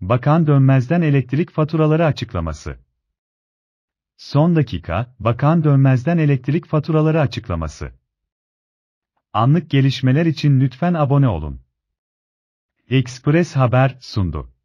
Bakan Dönmez'den elektrik faturaları açıklaması. Son dakika, Bakan Dönmez'den elektrik faturaları açıklaması. Anlık gelişmeler için lütfen abone olun. Express Haber sundu.